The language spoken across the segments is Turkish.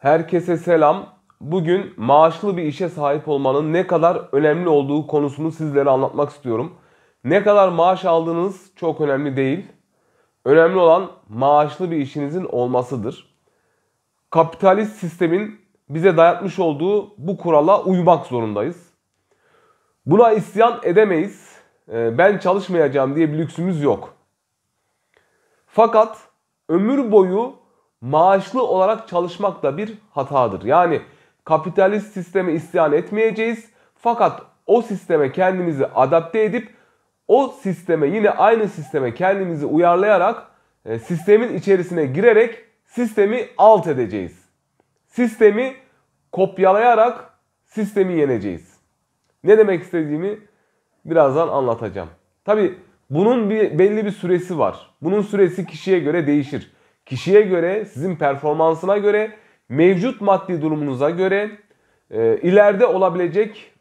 Herkese selam. Bugün maaşlı bir işe sahip olmanın ne kadar önemli olduğu konusunu sizlere anlatmak istiyorum. Ne kadar maaş aldığınız çok önemli değil. Önemli olan maaşlı bir işinizin olmasıdır. Kapitalist sistemin bize dayatmış olduğu bu kurala uymak zorundayız. Buna isyan edemeyiz. Ee, ben çalışmayacağım diye bir lüksümüz yok. Fakat ömür boyu maaşlı olarak çalışmak da bir hatadır. Yani kapitalist sisteme isyan etmeyeceğiz fakat o sisteme kendimizi adapte edip o sisteme yine aynı sisteme kendimizi uyarlayarak e, sistemin içerisine girerek sistemi alt edeceğiz. Sistemi kopyalayarak sistemi yeneceğiz. Ne demek istediğimi birazdan anlatacağım. Tabi bunun bir, belli bir süresi var. Bunun süresi kişiye göre değişir kişiye göre, sizin performansına göre, mevcut maddi durumunuza göre, e, ileride olabilecek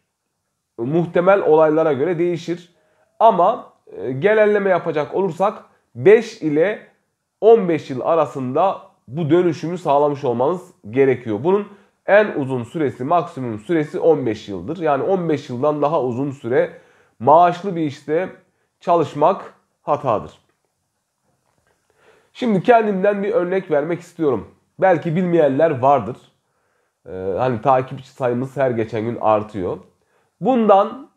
muhtemel olaylara göre değişir. Ama e, genelleme yapacak olursak 5 ile 15 yıl arasında bu dönüşümü sağlamış olmanız gerekiyor. Bunun en uzun süresi, maksimum süresi 15 yıldır. Yani 15 yıldan daha uzun süre maaşlı bir işte çalışmak hatadır. Şimdi kendimden bir örnek vermek istiyorum. Belki bilmeyenler vardır. Ee, hani takipçi sayımız her geçen gün artıyor. Bundan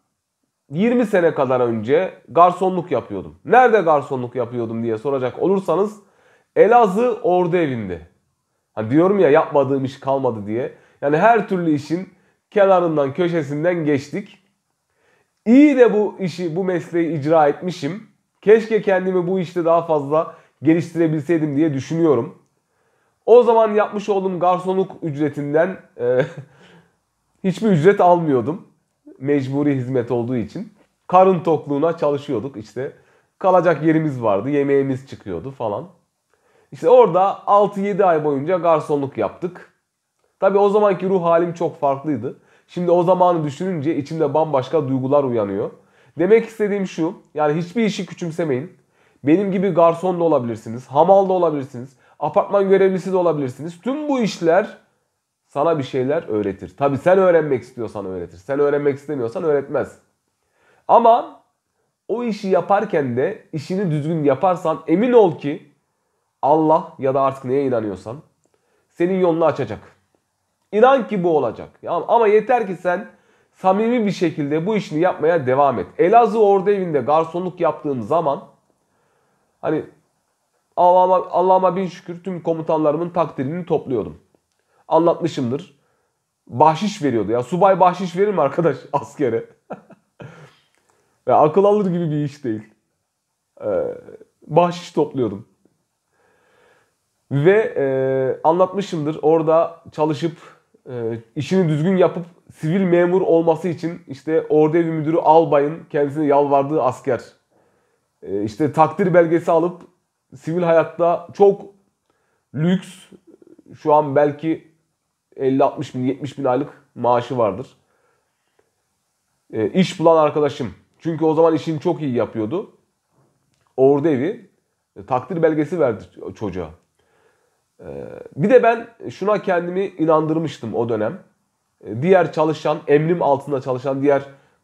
20 sene kadar önce garsonluk yapıyordum. Nerede garsonluk yapıyordum diye soracak olursanız Elazığ Ordu Evi'nde. Hani diyorum ya yapmadığım iş kalmadı diye. Yani her türlü işin kenarından köşesinden geçtik. İyi de bu işi, bu mesleği icra etmişim. Keşke kendimi bu işte daha fazla geliştirebilseydim diye düşünüyorum. O zaman yapmış olduğum garsonluk ücretinden e, hiçbir ücret almıyordum. Mecburi hizmet olduğu için. Karın tokluğuna çalışıyorduk işte. Kalacak yerimiz vardı, yemeğimiz çıkıyordu falan. İşte orada 6-7 ay boyunca garsonluk yaptık. Tabi o zamanki ruh halim çok farklıydı. Şimdi o zamanı düşününce içimde bambaşka duygular uyanıyor. Demek istediğim şu, yani hiçbir işi küçümsemeyin. Benim gibi garson da olabilirsiniz, hamal da olabilirsiniz, apartman görevlisi de olabilirsiniz. Tüm bu işler sana bir şeyler öğretir. Tabi sen öğrenmek istiyorsan öğretir. Sen öğrenmek istemiyorsan öğretmez. Ama o işi yaparken de işini düzgün yaparsan emin ol ki Allah ya da artık neye inanıyorsan senin yolunu açacak. İnan ki bu olacak. ama yeter ki sen samimi bir şekilde bu işini yapmaya devam et. Elazığ Ordu evinde garsonluk yaptığın zaman Hani Allah'ıma Allah bin şükür tüm komutanlarımın takdirini topluyordum. Anlatmışımdır. Bahşiş veriyordu ya. Subay bahşiş verir mi arkadaş askere? ya akıl alır gibi bir iş değil. Ee, bahşiş topluyordum. Ve e, anlatmışımdır orada çalışıp e, işini düzgün yapıp sivil memur olması için işte ordu evi müdürü albayın kendisine yalvardığı asker e, işte takdir belgesi alıp sivil hayatta çok lüks şu an belki 50-60 bin 70 bin aylık maaşı vardır. E, iş bulan arkadaşım. Çünkü o zaman işini çok iyi yapıyordu. Ordu evi e, takdir belgesi verdi çocuğa. bir de ben şuna kendimi inandırmıştım o dönem. diğer çalışan, emrim altında çalışan diğer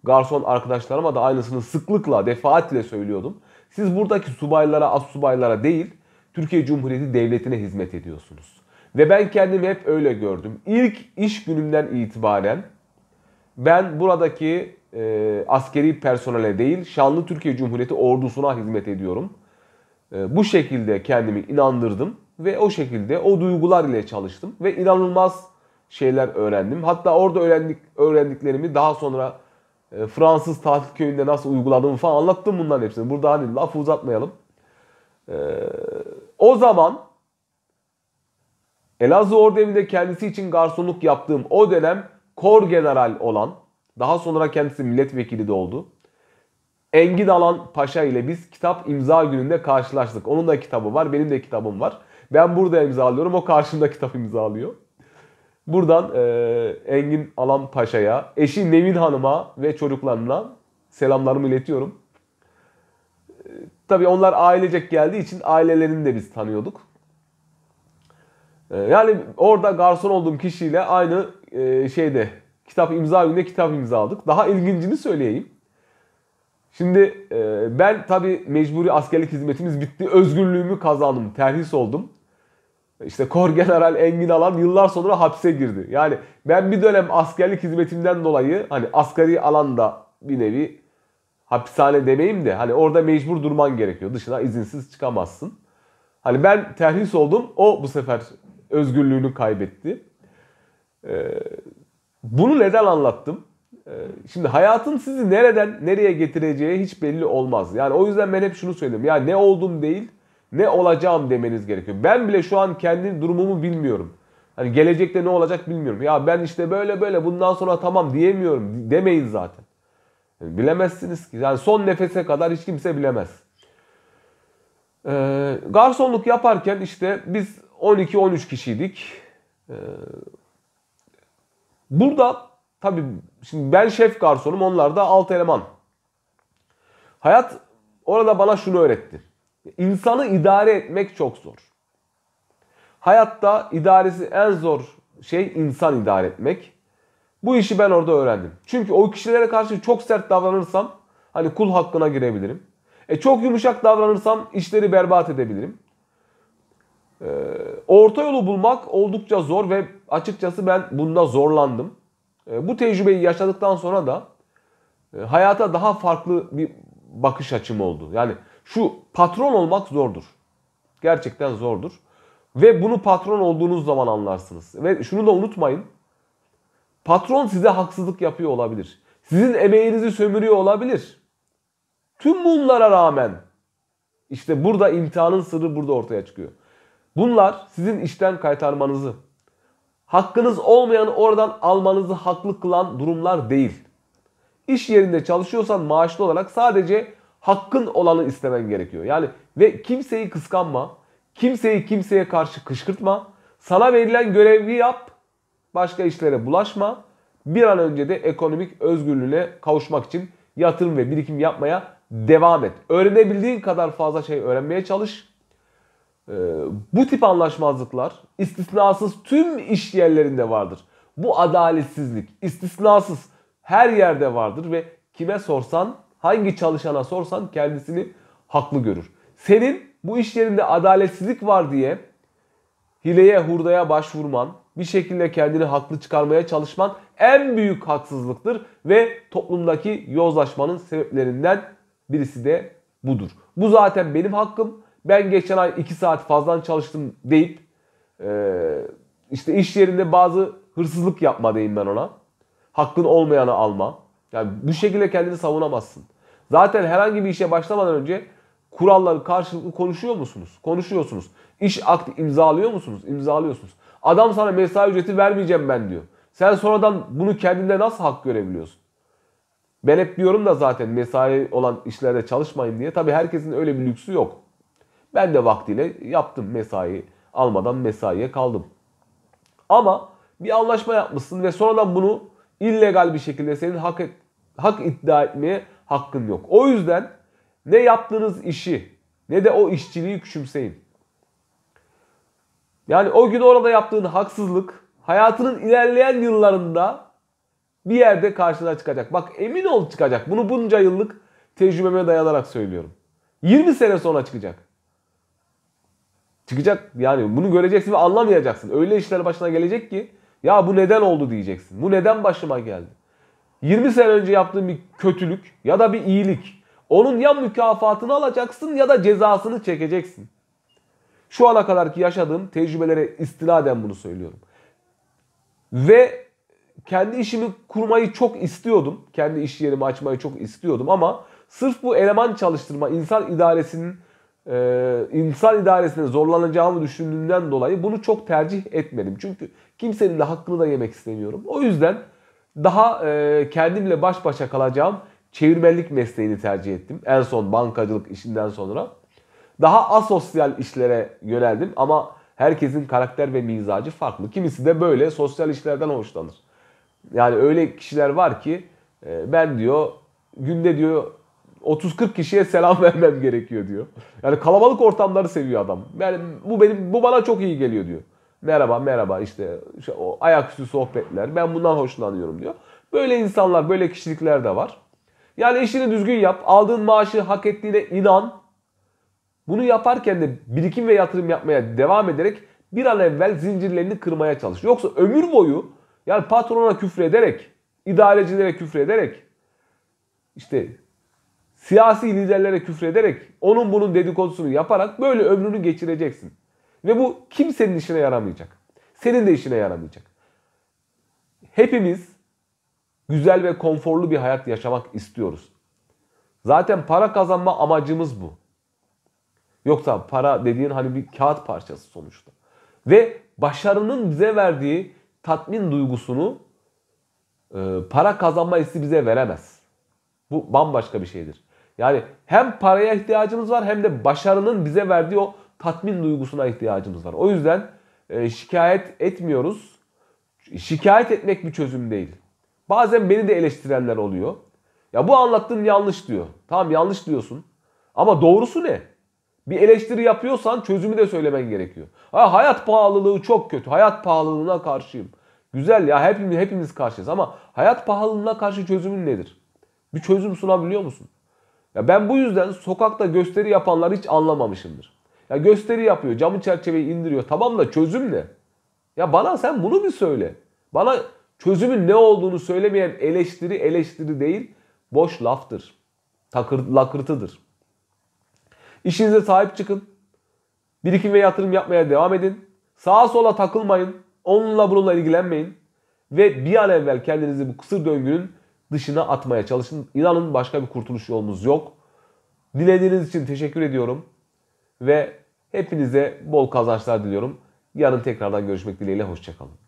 garson arkadaşlarıma da aynısını sıklıkla, defaatle söylüyordum. Siz buradaki subaylara, as subaylara değil, Türkiye Cumhuriyeti Devleti'ne hizmet ediyorsunuz. Ve ben kendimi hep öyle gördüm. İlk iş günümden itibaren ben buradaki e, askeri personele değil, şanlı Türkiye Cumhuriyeti ordusuna hizmet ediyorum. E, bu şekilde kendimi inandırdım ve o şekilde o duygular ile çalıştım ve inanılmaz şeyler öğrendim. Hatta orada öğrendik öğrendiklerimi daha sonra e, Fransız tatil köyünde nasıl uyguladığımı falan anlattım bunların hepsini. Burada hani laf uzatmayalım. E, o zaman Elazığ Ordevi'nde kendisi için garsonluk yaptığım o dönem kor general olan, daha sonra kendisi milletvekili de oldu. Engin Alan Paşa ile biz kitap imza gününde karşılaştık. Onun da kitabı var, benim de kitabım var. Ben burada imzalıyorum, o karşımda kitap imzalıyor. Buradan e, Engin Alan Paşa'ya, eşi Nevin Hanım'a ve çocuklarına selamlarımı iletiyorum. E, tabii onlar ailecek geldiği için ailelerini de biz tanıyorduk. E, yani orada garson olduğum kişiyle aynı e, şeyde kitap imza günde kitap imzaladık. Daha ilgincini söyleyeyim. Şimdi ben tabii mecburi askerlik hizmetimiz bitti. Özgürlüğümü kazandım, terhis oldum. İşte Kor General Engin Alan yıllar sonra hapse girdi. Yani ben bir dönem askerlik hizmetimden dolayı hani asgari alanda bir nevi hapishane demeyeyim de hani orada mecbur durman gerekiyor. Dışına izinsiz çıkamazsın. Hani ben terhis oldum. O bu sefer özgürlüğünü kaybetti. Ee, bunu neden anlattım? Ee, şimdi hayatın sizi nereden nereye getireceği hiç belli olmaz. Yani o yüzden ben hep şunu söyledim. Ya ne oldum değil ne olacağım demeniz gerekiyor. Ben bile şu an kendi durumumu bilmiyorum. Hani gelecekte ne olacak bilmiyorum. Ya ben işte böyle böyle bundan sonra tamam diyemiyorum demeyin zaten. Yani bilemezsiniz ki. Yani son nefese kadar hiç kimse bilemez. Ee, garsonluk yaparken işte biz 12-13 kişiydik. Ee, burada tabii şimdi ben şef garsonum onlar da alt eleman. Hayat orada bana şunu öğretti. İnsanı idare etmek çok zor. Hayatta idaresi en zor şey insan idare etmek. Bu işi ben orada öğrendim. Çünkü o kişilere karşı çok sert davranırsam hani kul hakkına girebilirim. E çok yumuşak davranırsam işleri berbat edebilirim. E, orta yolu bulmak oldukça zor ve açıkçası ben bunda zorlandım. E, bu tecrübeyi yaşadıktan sonra da e, hayata daha farklı bir bakış açım oldu. Yani şu patron olmak zordur. Gerçekten zordur. Ve bunu patron olduğunuz zaman anlarsınız. Ve şunu da unutmayın. Patron size haksızlık yapıyor olabilir. Sizin emeğinizi sömürüyor olabilir. Tüm bunlara rağmen işte burada imtihanın sırrı burada ortaya çıkıyor. Bunlar sizin işten kaytarmanızı, hakkınız olmayanı oradan almanızı haklı kılan durumlar değil. İş yerinde çalışıyorsan maaşlı olarak sadece hakkın olanı istemen gerekiyor. Yani ve kimseyi kıskanma, kimseyi kimseye karşı kışkırtma, sana verilen görevi yap, başka işlere bulaşma. Bir an önce de ekonomik özgürlüğüne kavuşmak için yatırım ve birikim yapmaya devam et. Öğrenebildiğin kadar fazla şey öğrenmeye çalış. Ee, bu tip anlaşmazlıklar istisnasız tüm iş yerlerinde vardır. Bu adaletsizlik istisnasız her yerde vardır ve kime sorsan hangi çalışana sorsan kendisini haklı görür. Senin bu iş yerinde adaletsizlik var diye hileye hurdaya başvurman, bir şekilde kendini haklı çıkarmaya çalışman en büyük haksızlıktır ve toplumdaki yozlaşmanın sebeplerinden birisi de budur. Bu zaten benim hakkım. Ben geçen ay 2 saat fazla çalıştım deyip işte iş yerinde bazı hırsızlık yapma deyim ben ona. Hakkın olmayanı alma. Yani bu şekilde kendini savunamazsın. Zaten herhangi bir işe başlamadan önce kuralları karşılıklı konuşuyor musunuz? Konuşuyorsunuz. İş akti imzalıyor musunuz? İmzalıyorsunuz. Adam sana mesai ücreti vermeyeceğim ben diyor. Sen sonradan bunu kendinde nasıl hak görebiliyorsun? Ben hep diyorum da zaten mesai olan işlerde çalışmayın diye. Tabii herkesin öyle bir lüksü yok. Ben de vaktiyle yaptım mesai almadan mesaiye kaldım. Ama bir anlaşma yapmışsın ve sonradan bunu illegal bir şekilde senin hak, hak iddia etmeye hakkın yok. O yüzden ne yaptığınız işi ne de o işçiliği küçümseyin. Yani o gün orada yaptığın haksızlık hayatının ilerleyen yıllarında bir yerde karşına çıkacak. Bak emin ol çıkacak. Bunu bunca yıllık tecrübeme dayanarak söylüyorum. 20 sene sonra çıkacak. Çıkacak yani bunu göreceksin ve anlamayacaksın. Öyle işler başına gelecek ki ya bu neden oldu diyeceksin. Bu neden başıma geldi? 20 sene önce yaptığın bir kötülük ya da bir iyilik. Onun ya mükafatını alacaksın ya da cezasını çekeceksin. Şu ana kadarki yaşadığım tecrübelere istinaden bunu söylüyorum. Ve kendi işimi kurmayı çok istiyordum. Kendi iş yerimi açmayı çok istiyordum ama sırf bu eleman çalıştırma, insan idaresinin e, insan idaresine zorlanacağımı düşündüğünden dolayı bunu çok tercih etmedim. Çünkü kimsenin de hakkını da yemek istemiyorum. O yüzden daha e, kendimle baş başa kalacağım çevirmenlik mesleğini tercih ettim. En son bankacılık işinden sonra. Daha asosyal işlere yöneldim ama herkesin karakter ve mizacı farklı. Kimisi de böyle sosyal işlerden hoşlanır. Yani öyle kişiler var ki e, ben diyor günde diyor 30-40 kişiye selam vermem gerekiyor diyor. Yani kalabalık ortamları seviyor adam. Yani bu benim bu bana çok iyi geliyor diyor. Merhaba merhaba işte, işte o ayaküstü sohbetler. Ben bundan hoşlanıyorum diyor. Böyle insanlar, böyle kişilikler de var. Yani işini düzgün yap. Aldığın maaşı hak ettiğine inan. Bunu yaparken de birikim ve yatırım yapmaya devam ederek bir an evvel zincirlerini kırmaya çalış. Yoksa ömür boyu yani patrona küfrederek, idarecilere küfrederek işte siyasi liderlere küfrederek, onun bunun dedikodusunu yaparak böyle ömrünü geçireceksin. Ve bu kimsenin işine yaramayacak. Senin de işine yaramayacak. Hepimiz güzel ve konforlu bir hayat yaşamak istiyoruz. Zaten para kazanma amacımız bu. Yoksa para dediğin hani bir kağıt parçası sonuçta. Ve başarının bize verdiği tatmin duygusunu e, para kazanma hissi bize veremez. Bu bambaşka bir şeydir. Yani hem paraya ihtiyacımız var hem de başarının bize verdiği o tatmin duygusuna ihtiyacımız var. O yüzden e, şikayet etmiyoruz. Şikayet etmek bir çözüm değil. Bazen beni de eleştirenler oluyor. Ya bu anlattığın yanlış diyor. Tamam yanlış diyorsun. Ama doğrusu ne? Bir eleştiri yapıyorsan çözümü de söylemen gerekiyor. Ha, hayat pahalılığı çok kötü. Hayat pahalılığına karşıyım. Güzel ya hepimiz, hepimiz karşıyız ama hayat pahalılığına karşı çözümün nedir? Bir çözüm sunabiliyor musun? Ya ben bu yüzden sokakta gösteri yapanları hiç anlamamışımdır. Ya gösteri yapıyor, camı çerçeveyi indiriyor. Tamam da çözüm ne? Ya bana sen bunu bir söyle. Bana çözümün ne olduğunu söylemeyen eleştiri eleştiri değil, boş laftır. Takır, lakırtıdır. İşinize sahip çıkın. Birikim ve yatırım yapmaya devam edin. Sağa sola takılmayın. Onunla bununla ilgilenmeyin. Ve bir an evvel kendinizi bu kısır döngünün dışına atmaya çalışın. İnanın başka bir kurtuluş yolunuz yok. Dilediğiniz için teşekkür ediyorum. Ve hepinize bol kazançlar diliyorum. Yarın tekrardan görüşmek dileğiyle. Hoşçakalın.